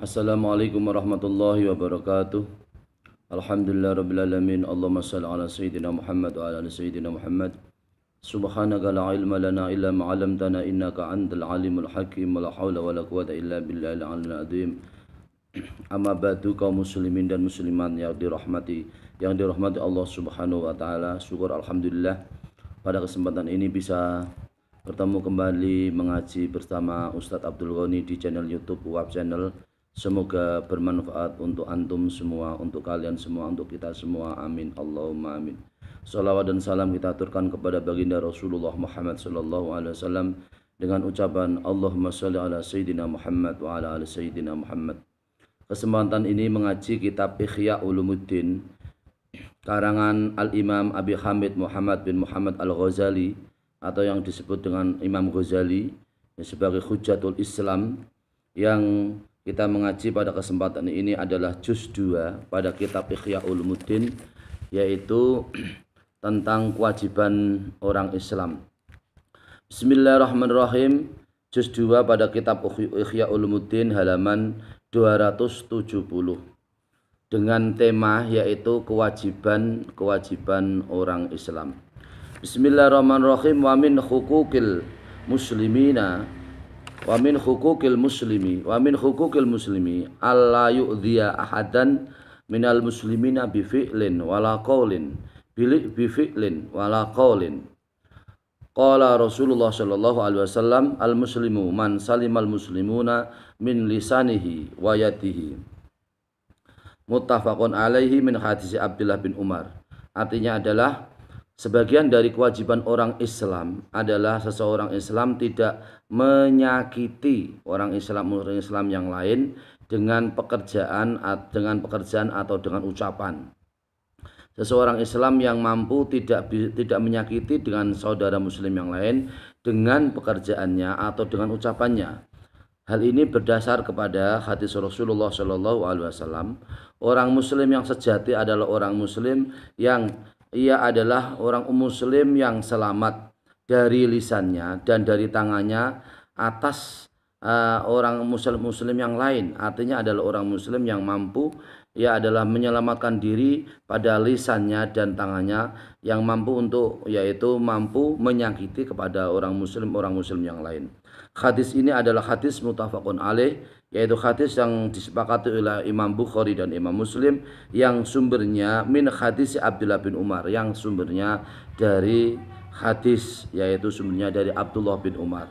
Assalamualaikum warahmatullahi wabarakatuh. Alhamdulillah rabbil alamin. Allahumma shalli ala sayyidina Muhammad wa ala ali sayyidina Muhammad. Subhanaka la ilma lana illa ma 'allamtana innaka antal alimul hakim. La haula wala quwata illa billahil aliyil azim. Amma ba'du kaum muslimin dan muslimat yang dirahmati yang dirahmati Allah Subhanahu wa taala. Syukur alhamdulillah pada kesempatan ini bisa bertemu kembali mengaji bersama Ustadz Abdul Ghani di channel YouTube Wab Channel Semoga bermanfaat untuk antum semua, untuk kalian semua, untuk kita semua. Amin. Allahumma amin. Salawat dan salam kita aturkan kepada baginda Rasulullah Muhammad sallallahu alaihi wasallam dengan ucapan Allahumma sholli ala sayyidina Muhammad wa ala ali sayyidina Muhammad. Kesempatan ini mengaji kitab Ihya Ulumuddin karangan Al-Imam Abi Hamid Muhammad bin Muhammad Al-Ghazali atau yang disebut dengan Imam Ghazali sebagai Hujatul Islam yang kita mengaji pada kesempatan ini adalah juz 2 pada kitab Ihya Ulumuddin yaitu tentang kewajiban orang Islam. Bismillahirrahmanirrahim. Juz 2 pada kitab Ihya Ulumuddin halaman 270 dengan tema yaitu kewajiban kewajiban orang Islam. Bismillahirrahmanirrahim wa min hukukil muslimina wa min hukukil muslimi wa min hukukil muslimi alla yu'dhiya ahadan minal muslimina bi fi'lin wala qaulin bi fi'lin wala qaulin Qala Rasulullah sallallahu alaihi wasallam al muslimu man salimal muslimuna min lisanihi wa yatihi muttafaqun alaihi min hadisi Abdullah bin Umar artinya adalah Sebagian dari kewajiban orang Islam adalah seseorang Islam tidak menyakiti orang Islam orang Islam yang lain dengan pekerjaan dengan pekerjaan atau dengan ucapan. Seseorang Islam yang mampu tidak tidak menyakiti dengan saudara muslim yang lain dengan pekerjaannya atau dengan ucapannya. Hal ini berdasar kepada hadis Rasulullah Shallallahu alaihi wasallam, orang muslim yang sejati adalah orang muslim yang ia adalah orang muslim yang selamat dari lisannya dan dari tangannya atas uh, orang muslim-muslim yang lain. Artinya adalah orang muslim yang mampu ia adalah menyelamatkan diri pada lisannya dan tangannya yang mampu untuk yaitu mampu menyakiti kepada orang muslim orang muslim yang lain. Hadis ini adalah hadis mutafakun alaih yaitu hadis yang disepakati oleh Imam Bukhari dan Imam Muslim yang sumbernya min hadis Abdullah bin Umar yang sumbernya dari hadis yaitu sumbernya dari Abdullah bin Umar.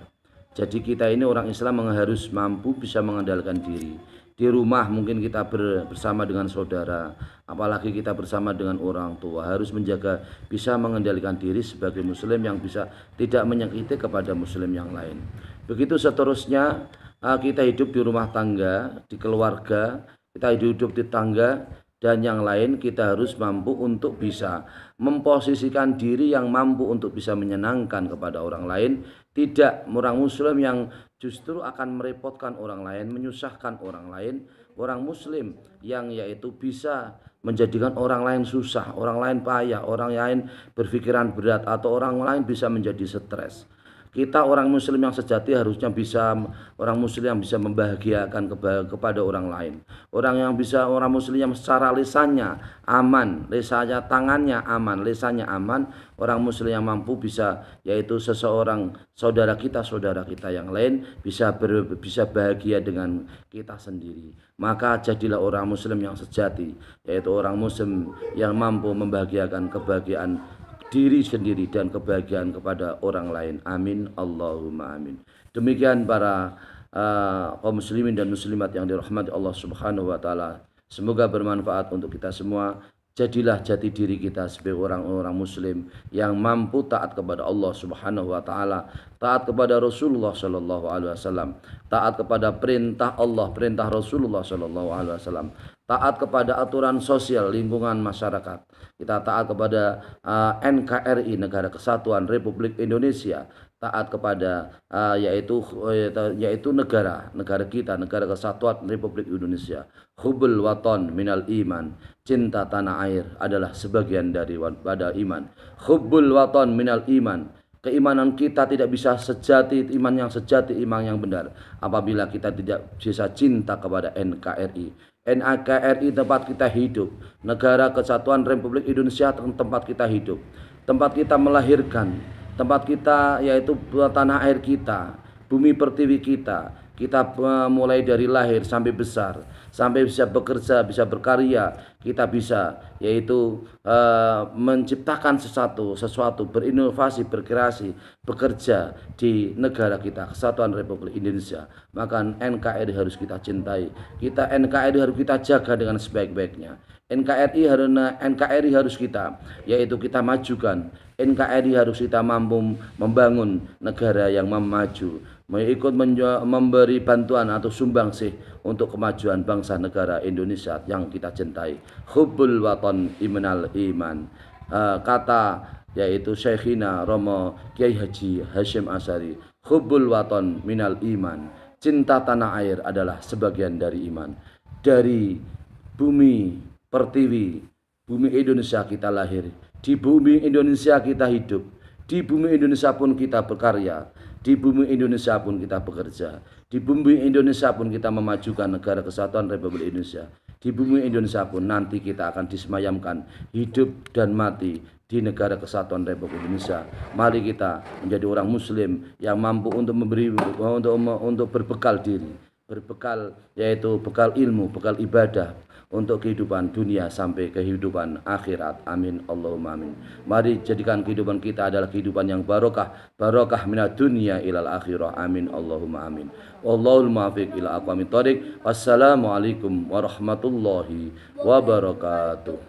Jadi kita ini orang Islam mengharus mampu bisa mengandalkan diri. Di rumah mungkin kita bersama dengan saudara, apalagi kita bersama dengan orang tua harus menjaga bisa mengendalikan diri sebagai muslim yang bisa tidak menyakiti kepada muslim yang lain. Begitu seterusnya Ah, kita hidup di rumah tangga, di keluarga, kita hidup di tangga dan yang lain kita harus mampu untuk bisa memposisikan diri yang mampu untuk bisa menyenangkan kepada orang lain, tidak orang muslim yang justru akan merepotkan orang lain, menyusahkan orang lain, orang muslim yang yaitu bisa menjadikan orang lain susah, orang lain payah, orang lain berpikiran berat atau orang lain bisa menjadi stres. Kita orang muslim yang sejati harusnya bisa orang muslim yang bisa membahagiakan kepada orang lain. Orang yang bisa orang muslim yang secara lisannya aman, lisannya tangannya aman, lisannya aman, orang muslim yang mampu bisa yaitu seseorang saudara kita, saudara kita yang lain bisa ber, bisa bahagia dengan kita sendiri. Maka jadilah orang muslim yang sejati, yaitu orang muslim yang mampu membahagiakan kebahagiaan diri sendiri dan kebahagiaan kepada orang lain. Amin. Allahumma amin. Demikian para uh, kaum muslimin dan muslimat yang dirahmati Allah Subhanahu wa taala. Semoga bermanfaat untuk kita semua. Jadilah jati diri kita sebagai orang-orang muslim yang mampu taat kepada Allah Subhanahu wa taala, taat kepada Rasulullah sallallahu alaihi wasallam, taat kepada perintah Allah, perintah Rasulullah sallallahu alaihi wasallam, taat kepada aturan sosial lingkungan masyarakat. Kita taat kepada uh, eh, NKRI Negara Kesatuan Republik Indonesia, taat kepada uh, yaitu yaitu negara, negara kita, negara kesatuan Republik Indonesia. Hubul waton minal iman, cinta tanah air adalah sebagian dari pada iman. Hubul waton minal iman, Keimanan kita tidak bisa sejati, iman yang sejati, iman yang benar. Apabila kita tidak bisa cinta kepada NKRI, NAKRI tempat kita hidup, Negara Kesatuan Republik Indonesia tempat kita hidup, tempat kita melahirkan, tempat kita yaitu tanah air kita, bumi pertiwi kita, kita eh, mulai dari lahir sampai besar, sampai bisa bekerja, bisa berkarya, kita bisa yaitu uh, menciptakan sesuatu, sesuatu berinovasi, berkreasi, bekerja di negara kita, Kesatuan Republik Indonesia. Maka NKRI harus kita cintai. Kita NKRI harus kita jaga dengan sebaik-baiknya. NKRI harus NKRI nah, harus kita yaitu kita majukan. NKRI harus kita mampu membangun negara yang maju ikut memberi bantuan atau sumbangsih untuk kemajuan bangsa negara Indonesia yang kita cintai. Hubul waton imanal iman. Uh, kata yaitu Syekhina Romo Kiai Haji Hashim Asari. Hubul waton minal iman. Cinta tanah air adalah sebagian dari iman. Dari bumi pertiwi, bumi Indonesia kita lahir. Di bumi Indonesia kita hidup. Di bumi Indonesia pun kita berkarya di bumi Indonesia pun kita bekerja. Di bumi Indonesia pun kita memajukan negara kesatuan Republik Indonesia. Di bumi Indonesia pun nanti kita akan disemayamkan hidup dan mati di negara kesatuan Republik Indonesia. Mari kita menjadi orang muslim yang mampu untuk memberi untuk untuk berbekal diri berbekal yaitu bekal ilmu, bekal ibadah untuk kehidupan dunia sampai kehidupan akhirat. Amin. Allahumma amin. Mari jadikan kehidupan kita adalah kehidupan yang barokah, barokah minat dunia ilal akhirah. Amin. Allahumma amin. Wallahul muafiq ila aqwamit thoriq. Wassalamualaikum warahmatullahi wabarakatuh.